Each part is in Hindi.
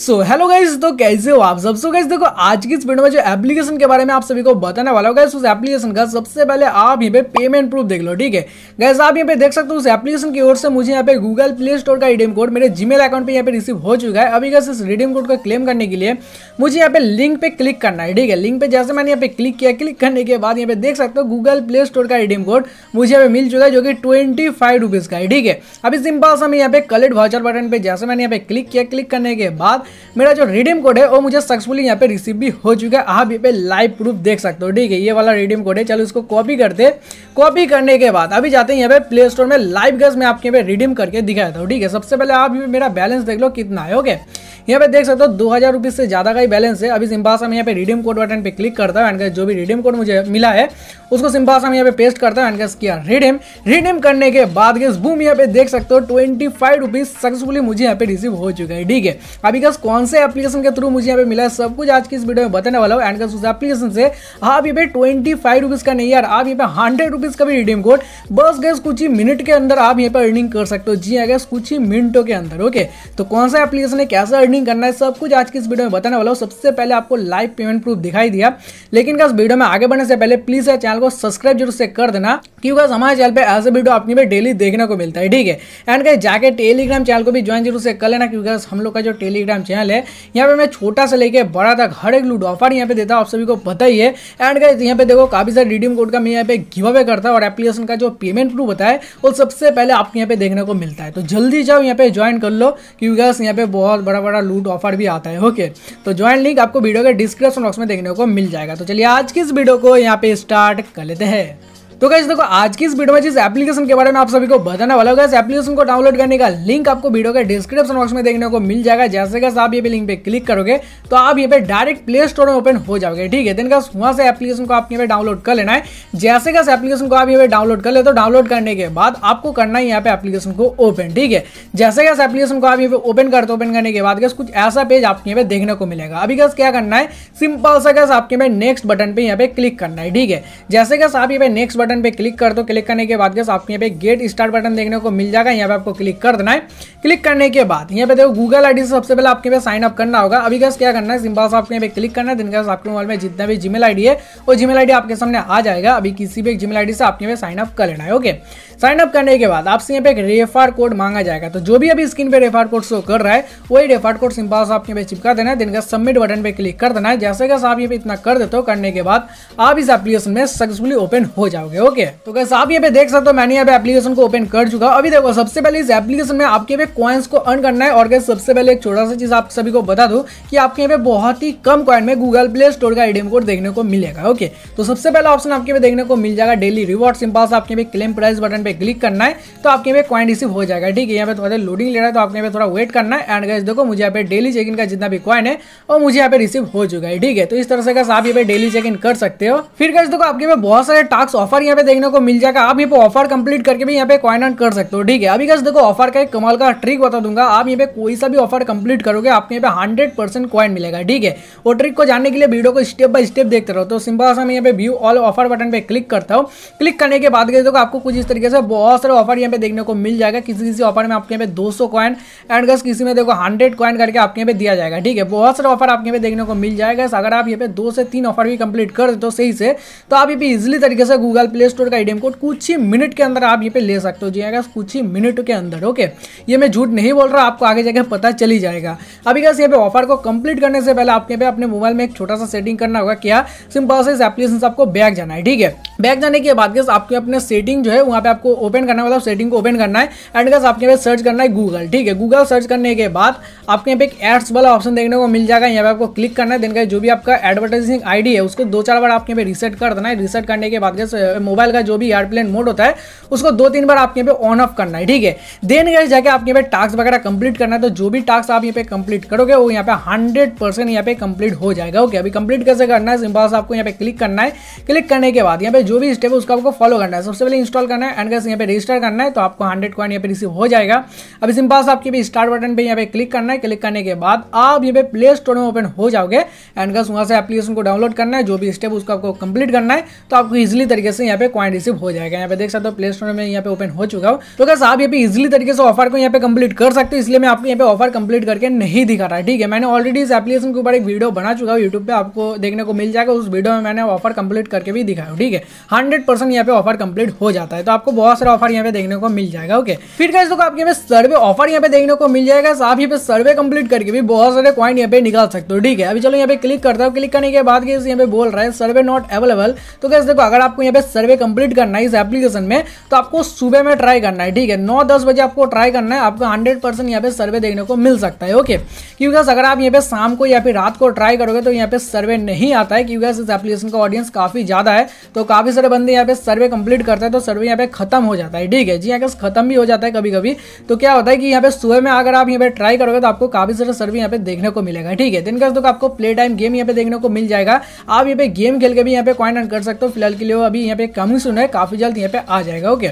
सो हेलो गाइज तो कैसे हो आप सब सो गाइज देखो आज की इस वीडियो में जो एप्लीकेशन के बारे में आप सभी को बताने वाला हो गाइज उस एप्लीकेशन का सबसे पहले आप यहाँ पे पेमेंट प्रूफ देख लो ठीक है गाइज आप यहाँ पे देख सकते हो उस एप्लीकेशन की ओर से मुझे यहाँ पे गूगल प्ले स्टोर का रिडीम कोड मेरे जीमेल अकाउंट पे यहाँ पे रिसीव हो चुका है अभी गैस इस रिडीम कोड को क्लेम करने के लिए मुझे यहाँ पे लिंक पे क्लिक करना है ठीक है लिंक पे जैसे मैंने यहाँ पे क्लिक किया क्लिक करने के बाद यहाँ पे देख सकते हो गूगल प्ले स्टोर का रिडीम कोड मुझे यहाँ पे मिल चुका है जो कि ट्वेंटी का है ठीक है अभी सिंपल सा मैं यहाँ पे कलेक्ट वाचर बटन पर जैसे मैंने यहाँ पे क्लिक किया क्लिक करने के बाद बाद मेरा जो रिडीम कोड है वो मुझे सक्सेसफुली यहाँ पे रिसीव भी हो चुका है आप ये पे लाइव प्रूफ देख सकते हो ठीक है ये वाला रिडीम कोड है चलो इसको कॉपी करते कॉपी करने के बाद अभी जाते हैं यहाँ पे प्ले स्टोर में लाइव गज मैं आपके यहाँ पे रिडीम करके दिखाया था ठीक है सबसे पहले आप मेरा बैलेंस देख लो कितना है ओके यहाँ पे देख सकते हो दो हज़ार रुपीज़ से ज़्यादा का ही बैलेंस है अभी सिम्बासा में यहाँ पे रिडीम कोड बटन पे क्लिक करता है एंड जो भी रिडीम कोड मुझे मिला है उसको सिम्बासा में यहाँ पे पेस्ट करता है एंड किया रिडीम रिडीम करने के बाद गैस बूम यहाँ पे देख सकते हो ट्वेंटी फाइव रुपीज़ सक्सेसफुली मुझे यहाँ पे रिसीव हो चुका है ठीक है अभी गस कौन से एप्लीकेशन के थ्रू मुझे यहाँ पे मिला है सब कुछ आज की इस वीडियो में बताने वाला हूँ एंड गस उस एप्लीकेशन से आप ये पे ट्वेंटी फाइव रुपीज़ का नहीं यार आप ये पे हंड्रेड रुपीज़ का भी रिडीम कोड बस गैस कुछ ही मिनट के अंदर आप यहाँ पे अर्निंग कर सकते हो जी हाँ गैस कुछ ही मिनटों के अंदर ओके तो कौन सा एप्लीकेशन है कैसे अर्निंग करना है सब कुछ आज की इस वीडियो में बताने वाला हूँ सबसे पहले आपको लाइव पेमेंट प्रूफ दिखाई दिया लेकिन गस वीडियो में आगे बढ़ने से पहले प्लीज़ यार चैनल को सब्सक्राइब जरूर से कर देना क्योंकि हमारे चैनल पर ऐसे वीडियो आपने पे डेली देखने को मिलता है ठीक है एंड कहीं जाके टेलीग्राम चैनल को भी ज्वाइन जरूर से कर लेना क्योंकि हम लोग का जो टेलीग्राम टेलीग्राम चैनल है यहाँ पे मैं छोटा सा लेके बड़ा तक हर एक लूट ऑफर यहाँ पे देता हूँ आप सभी को पता ही है एंड गाइज यहाँ पे देखो काफी सारे रिडीम कोड का मैं यहाँ पे गिव अवे करता हूँ और एप्लीकेशन का जो पेमेंट प्रूफ होता है वो सबसे पहले आपको यहाँ पे देखने को मिलता है तो जल्दी जाओ यहाँ पे ज्वाइन कर लो क्योंकि यहाँ पे बहुत बड़ा बड़ा लूट ऑफर भी आता है ओके तो ज्वाइन लिंक आपको वीडियो के डिस्क्रिप्शन बॉक्स में देखने को मिल जाएगा तो चलिए आज की इस वीडियो को यहाँ पे स्टार्ट कर लेते हैं तो कैसे देखो आज की इस वीडियो में जिस एप्लीकेशन के बारे में आप सभी को बताने वाला होगा इस एप्लीकेशन को डाउनलोड करने का लिंक आपको वीडियो के डिस्क्रिप्शन बॉक्स में देखने को मिल जाएगा जैसे कैसे आप ये भी लिंक पे क्लिक करोगे तो आप ये पे डायरेक्ट प्ले स्टोर में ओपन हो जाओगे ठीक है देन का वहाँ से एप्लीकेशन को आप ये डाउनलोड कर लेना है जैसे कैसे एप्लीकेशन को आप ये डाउनलोड कर ले तो डाउनलोड करने के बाद आपको करना है यहाँ पे एप्लीकेशन को ओपन ठीक है जैसे कैसे एप्लीकेशन को आप ये ओपन करते ओपन करने के बाद कुछ ऐसा पेज आपके यहाँ पे देखने को मिलेगा अभी कैसे क्या करना है सिंपल सा कैसे आपके यहाँ पे नेक्स्ट बटन पर यहाँ पे क्लिक करना है ठीक है जैसे कैसे आप ये नेक्स्ट बटन पे क्लिक कर दो क्लिक करने के बाद गैस आपको यहाँ पे गेट स्टार्ट बटन देखने को मिल जाएगा यहाँ पे आपको क्लिक कर देना है क्लिक करने के बाद यहाँ पे देखो गूगल आईडी से सबसे पहले आपके पे साइन अप करना होगा अभी गैस क्या करना है सिंपल से आपको यहाँ पे क्लिक करना है दिन गैस आपके मोबाइल में जितना भी जीमेल आईडी है वो जीमेल आईडी आपके सामने आ जाएगा अभी किसी भी एक जीमेल आईडी से आपके यहाँ पे साइन अप कर लेना है ओके साइन अप करने के बाद आपसे यहाँ पे एक रेफर कोड मांगा जाएगा तो जो भी अभी स्क्रीन पे रेफर कोड शो कर रहा है वही रेफर कोड सिंपल से आप यहाँ पे चिपका देना है दिन का सबमिट बटन पे क्लिक कर देना है जैसे कैसे आप यहाँ पे इतना कर देते हो करने के बाद आप इस एप्लीकेशन में सक्सेसफुली ओपन हो जाओगे ओके तो कैसे आप यहाँ पे देख सकते हो मैंने यहाँ पे एप्लीकेशन को ओपन कर चुका अभी देखो सबसे पहले इस एप्लीकेशन में आपके पे कॉइन्स को अर्न करना है और कैसे सबसे पहले एक छोटा सा चीज आप सभी को बता दो कि आपके यहाँ पे बहुत ही कम कॉइन में गूगल प्ले स्टोर का एडीएम कोड देखने को मिलेगा ओके तो सबसे पहला ऑप्शन आपके पे देखने को मिल जाएगा डेली रिवॉर्ड सिंपल से आपके पे क्लेम प्राइस बटन पे क्लिक करना है तो आपके यहाँ पे कॉइन रिसीव हो जाएगा ठीक है यहाँ पे थोड़ा लोडिंग ले रहा है तो आपके यहाँ पे थोड़ा वेट करना है एंड गैस देखो मुझे यहाँ पे डेली चेक इन का जितना भी कॉइन है वो मुझे यहाँ पे रिसीव हो चुका है ठीक है तो इस तरह से गैस आप यहाँ पे डेली चेक इन कर सकते हो फिर गैस देखो आपके यहाँ पे बहुत सारे टास्क ऑफर यहाँ पे देखने को मिल जाएगा आप यहाँ पे ऑफर कंप्लीट करके भी यहाँ पे कॉइन अर्न कर सकते हो ठीक है अभी गैस देखो ऑफर का एक कमाल का ट्रिक बता दूंगा आप यहाँ पे कोई सा भी ऑफर कंप्लीट करोगे आपके यहाँ पे हंड्रेड परसेंट कॉइन मिलेगा ठीक है वो ट्रिक को जानने के लिए वीडियो को स्टेप बाय स्टेप देखते रहो तो सिंपल सा मैं यहाँ पे व्यू ऑल ऑफर बटन पे क्लिक करता हूँ क्लिक करने के बाद गए देखो आपको कुछ इस तरीके से से बहुत सारे ऑफर यहाँ पे देखने को मिल जाएगा किसी किसी ऑफर में आपके यहाँ पे 200 कॉइन एंड गस किसी में देखो 100 कॉइन करके आपके यहाँ पे दिया जाएगा ठीक है बहुत सारे ऑफर आपके यहाँ पे देखने को मिल जाएगा अगर आप यहाँ पे दो से तीन ऑफर भी कंप्लीट कर देते हो सही से तो आप ये भी इजिली तरीके से गूगल प्ले स्टोर का एडीएम कोड कुछ ही मिनट के अंदर आप ये पे ले सकते हो जी अगर हाँ कुछ ही मिनट के अंदर ओके ये मैं झूठ नहीं बोल रहा आपको आगे जाकर पता चली जाएगा अभी कैसे यहाँ पे ऑफर को कंप्लीट करने से पहले आपके पे अपने मोबाइल में एक छोटा सा सेटिंग करना होगा क्या सिंपल से इस एप्लीकेशन से आपको बैग जाना है ठीक है बैग जाने के बाद आपके अपने सेटिंग जो है वहाँ पे आपको आपको ओपन करना मतलब सेटिंग को ओपन करना है एंड गस आपके यहाँ पे सर्च करना है गूगल ठीक है गूगल सर्च करने के बाद आपके यहाँ पे एक एड्स वाला ऑप्शन देखने को मिल जाएगा यहाँ पे आपको क्लिक करना है देन का जो भी आपका एडवर्टाइजिंग आईडी है उसको दो चार बार आपके यहाँ पे रिसेट कर देना है रिसेट करने के बाद मोबाइल का जो भी एयरप्लेन मोड होता है उसको दो तीन बार आपके यहाँ पे ऑन ऑफ करना है ठीक है देन गए जाके आपके यहाँ पे टास्क वगैरह कंप्लीट करना है तो जो भी टास्क आप यहाँ पे कंप्लीट करोगे वो यहाँ पे हंड्रेड परसेंट यहाँ पे कंप्लीट हो जाएगा ओके अभी कंप्लीट कैसे करना है सिंपल आपको यहाँ पे क्लिक करना है क्लिक करने के बाद यहाँ पे जो भी स्टेप है उसका आपको फॉलो करना है सबसे पहले इंस्टॉल करना है एंड अगर यहाँ पे रजिस्टर करना है तो आपको हंड्रेड क्वाइन यहाँ पे रिसीव हो जाएगा अब इस पास आपके भी स्टार्ट बटन पे यहाँ पे क्लिक करना है क्लिक करने के बाद आप यहाँ पे प्ले स्टोर में ओपन हो जाओगे एंड बस वहाँ से एप्लीकेशन को डाउनलोड करना है जो भी स्टेप उसको आपको कंप्लीट करना है तो आपको इजिली तरीके से यहाँ पे क्वाइन रिसीव हो जाएगा यहाँ पे देख सकते हो प्ले स्टोर में यहाँ पे ओपन हो चुका हो तो कैसे आप यहाँ पे इजिली तरीके से ऑफर को यहाँ पे कंप्लीट कर सकते हो इसलिए मैं आपको यहाँ पे ऑफर कंप्लीट करके नहीं दिखा रहा ठीक है मैंने ऑलरेडी इस एप्लीकेशन के ऊपर एक वीडियो बना चुका हूँ यूट्यूब पर आपको देखने को मिल जाएगा उस वीडियो में मैंने ऑफर कंप्लीट करके भी दिखाया ठीक है हंड्रेड परसेंट यहाँ पे ऑफर कंप्लीट हो जाता है तो आपको बहुत सारे ऑफर यहाँ पे देखने को मिल जाएगा ओके फिर कैसे तो आपके यहाँ पे सर्वे ऑफर यहाँ पे देखने को मिल जाएगा आप यहाँ पे सर्वे कंप्लीट करके भी बहुत सारे क्वाइंट यहाँ पे निकाल सकते हो ठीक है अभी चलो यहाँ पे क्लिक करता हूँ क्लिक करने के बाद यहाँ पे बोल रहा है सर्वे नॉट अवेलेबल तो कैसे देखो अगर आपको यहाँ पे सर्वे कंप्लीट करना है इस एप्लीकेशन में तो आपको सुबह में ट्राई करना है ठीक है नौ दस बजे आपको ट्राई करना है आपको हंड्रेड परसेंट यहाँ पे सर्वे देखने को मिल सकता है ओके क्योंकि अगर आप यहाँ पे शाम को या फिर रात को ट्राई करोगे तो यहाँ पे सर्वे नहीं आता है क्योंकि इस एप्लीकेशन का ऑडियंस काफी ज्यादा है तो काफी सारे बंदे यहाँ पे सर्वे कंप्लीट करते हैं तो सर्वे यहाँ पे खत्म खत्म हो जाता है ठीक है जी अगर खत्म भी हो जाता है कभी कभी तो क्या होता है कि यहाँ पे सुबह में अगर आप यहाँ पे ट्राई करोगे तो आपको काफी सारा सर्वे यहाँ पे देखने को मिलेगा ठीक है दिन का तो आपको प्ले टाइम गेम यहाँ पे देखने को मिल जाएगा आप यहाँ पे गेम खेल के भी यहाँ पे क्वाइन अर्न कर सकते हो फिलहाल के लिए अभी यहाँ पे कम ही सुन है काफी जल्द यहाँ पे आ जाएगा ओके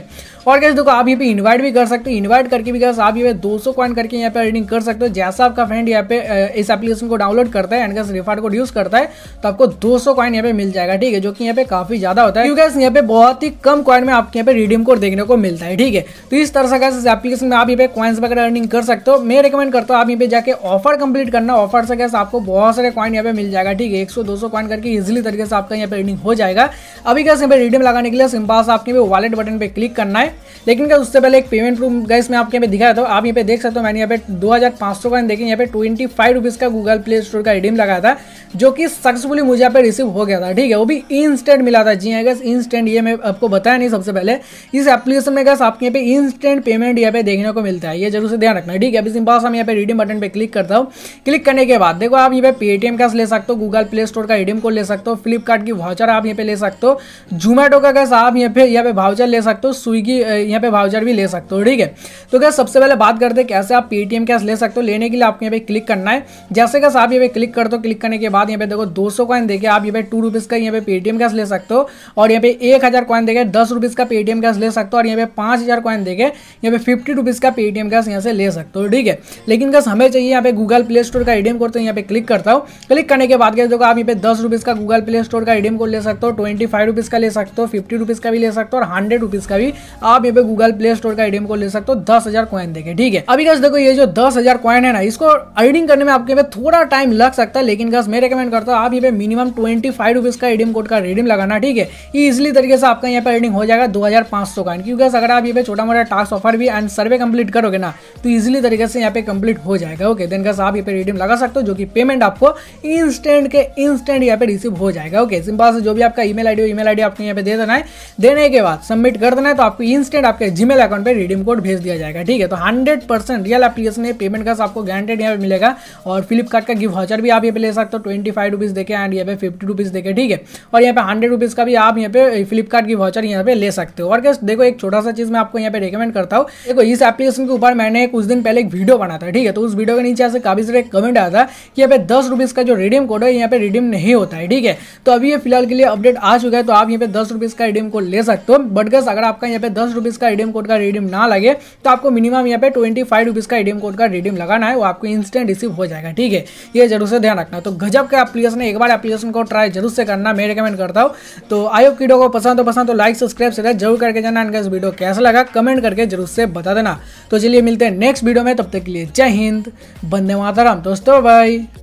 और कैसे देखो आप यहाँ पे इनवाइट भी कर सकते हो इनवाइट करके भी कैसे आप यहाँ पे 200 कॉइन करके यहाँ पे अर्निंग कर सकते हो जैसा आपका फ्रेंड यहाँ पे इस एप्लीकेशन को डाउनलोड करता है एंड कैसे रिफार को यूज करता है तो आपको 200 सौ कॉइन यहाँ पे मिल जाएगा ठीक है जो कि यहाँ पे काफी ज्यादा होता है क्योंकि यहाँ पे बहुत ही कम कॉइन में आपके यहाँ पे रिडीम को आपको देखने को मिलता है ठीक है तो इस तरह से एप्लीकेशन में आप ये कॉइन्स वगैरह अर्निंग कर सकते हो मैं रिकमेंड करता हूँ आप ये पे जाके ऑफर कंप्लीट करना ऑफर से कैसे आपको बहुत सारे कॉइन यहाँ पे मिल जाएगा ठीक है एक सौ दो सौ कॉइन करके इजिली तरीके से आपका यहाँ पे अर्निंग हो जाएगा अभी कैसे यहाँ पे रिडीम लगाने के लिए सिंपास आपके आपके वॉलेट बटन पर क्लिक करना है लेकिन क्या उससे पहले एक पेमेंट प्रूफ गैस में आपके यहाँ पे दिखाया था आप यहाँ पे देख सकते हो मैंने यहाँ पे दो हज़ार पाँच सौ कॉइन देखें यहाँ पे ट्वेंटी फाइव रुपीज़ का गूगल प्ले स्टोर का रिडीम लगाया था जो कि सक्सेसफुली मुझे यहाँ पे रिसीव हो गया था ठीक है वो भी इंस्टेंट मिला था जी हाँ गैस इंस्टेंट ये मैं आपको बताया नहीं सबसे पहले इस एप्लीकेशन में गैस आपके यहाँ पे इंस्टेंट पेमेंट यहाँ पे देखने को मिलता है ये जरूर से ध्यान रखना ठीक है अभी सिंपल हम यहाँ पे रिडीम बटन पे क्लिक करता हूँ क्लिक करने के बाद देखो आप यहाँ पे पेटीएम कैश ले सकते हो गूगल प्ले स्टोर का रिडीम कोड ले सकते हो फ्लिपकार्ट की वाउचर आप यहाँ पे ले सकते हो जोमेटो का गैस आप यहाँ पे यहाँ पे वाउचर ले सकते हो स्विगी यहाँ पे वाउचर भी ले सकते हो ठीक है तो गैस सबसे पहले बात करते कैसे आप पेटीएम कैश ले सकते हो लेने के लिए आपको यहाँ पे क्लिक करना है जैसे कैसे आप यहाँ पे क्लिक करते हो क्लिक करने के बाद यहाँ पे देखो दो सौ कॉइन देखे आप यहाँ पे टू रुपीज़ का यहाँ पे पेटीएम कैश ले सकते हो और यहाँ पे एक हज़ार कॉइन देखे दस रुपीज़ का पेटीएम कैश ले सकते हो और यहाँ पे पाँच हज़ार कॉइन देखे यहाँ पे फिफ्टी रुपीज़ का पेटीएम कैश यहाँ से ले सकते हो ठीक है लेकिन कस हमें चाहिए यहाँ पे गूगल प्ले स्टोर का एडीएम कोड तो यहाँ पे क्लिक करता हूँ क्लिक करने के बाद कैसे देखो आप यहाँ पे दस रुपीज़ का गूगल प्ले स्टोर का एडीएम कोड ले सकते हो ट्वेंटी फाइव रुपीज़ का ले सकते हो फिफ्टी रुपीज़ का भी ले सकते हो और हंड्रेड रुपीज़ का भी आप यहाँ पे गूगल प्ले स्टोर का एडीएम कोड ले सकते हो दस हज़ार कॉइन देखे ठीक है अभी कस देखो ये जो दस हज़ार कॉइन है ना इसको अर्निंग करने में आपके पे थोड़ा टाइम लग सकता है लेकिन कस मैं रिकमेंड करता हूँ आप यहाँ पे मिनिमम ट्वेंटी फाइव रुपीज़ का एडीएम कोड का रिडीम लगाना ठीक है ये इजिली तरीके से आपका यहाँ पे एडिंग हो जाएगा दो हज़ार टास्क होगा क्योंकि अगर आप ये पे छोटा मोटा टास्क ऑफर भी एंड सर्वे कंप्लीट करोगे ना तो इजीली तरीके से यहाँ पे कंप्लीट हो जाएगा ओके देन का आप ये पे रिडीम लगा सकते हो जो कि पेमेंट आपको इंस्टेंट के इंस्टेंट यहाँ पे रिसीव हो जाएगा ओके सिंपल से जो भी आपका ईमेल आईडी हो ईमेल आईडी आपको यहाँ पे दे देना है देने के बाद सबमिट कर देना है तो आपको इंस्टेंट आपके जीमेल अकाउंट पर रिडीम कोड भेज दिया जाएगा ठीक है तो हंड्रेड रियल एप्लीकेशन है पेमेंट का आपको गारंटेड यहाँ पर मिलेगा और फ्लिपकार्ट का गिफ्ट वाचर भी आप यहाँ पे ले सकते हो ट्वेंटी फाइव रुपीज़ देखे एंड यहाँ पे फिफ्टी रुपीज़ देखे ठीक है और यहाँ पे हंड्रेड रुपीज़ का भी आप यहाँ पे फ्लिपकार्ट की वाचर यहाँ पे ले सकते हो और कैसे देखो एक छोटा सा चीज़ मैं आपको यहाँ पे रिकमेंड करता हूँ देखो इस एप्लीकेशन के ऊपर मैंने कुछ दिन पहले एक वीडियो बना था ठीक है तो उस वीडियो के नीचे काफी सारे कमेंट आया था कि यहाँ पे दस रुपीज़ का जो रिडीम कोड है यहाँ पे रिडीम नहीं होता है ठीक है तो अभी ये फिलहाल के लिए अपडेट आ चुका है तो आप यहाँ पे दस रुपीज़ का रिडीम कोड ले सकते हो बट गस अगर आपका यहाँ पे दस रुपीज़ का रिडीम कोड का रिडीम ना लगे तो आपको मिनिमम यहाँ पे ट्वेंटी फाइव रुपीज़ का रिडीम कोड का रिडीम लगाना है वो आपको इंस्टेंट रिसीव हो जाएगा ठीक है ये जरूर से ध्यान रखना तो गजब का एप्लीकेशन है एक बार एप्लीकेशन को ट्राई जरूर से करना मैं रिकमेंड करता हूँ तो आई कीडो को पसंद तो पसंद तो लाइक सब्सक्राइब जरूर करके जाना सेवन एंड गैस वीडियो कैसा लगा कमेंट करके जरूर से बता देना तो चलिए मिलते हैं नेक्स्ट वीडियो में तब तक के लिए जय हिंद बंदे माताराम दोस्तों बाई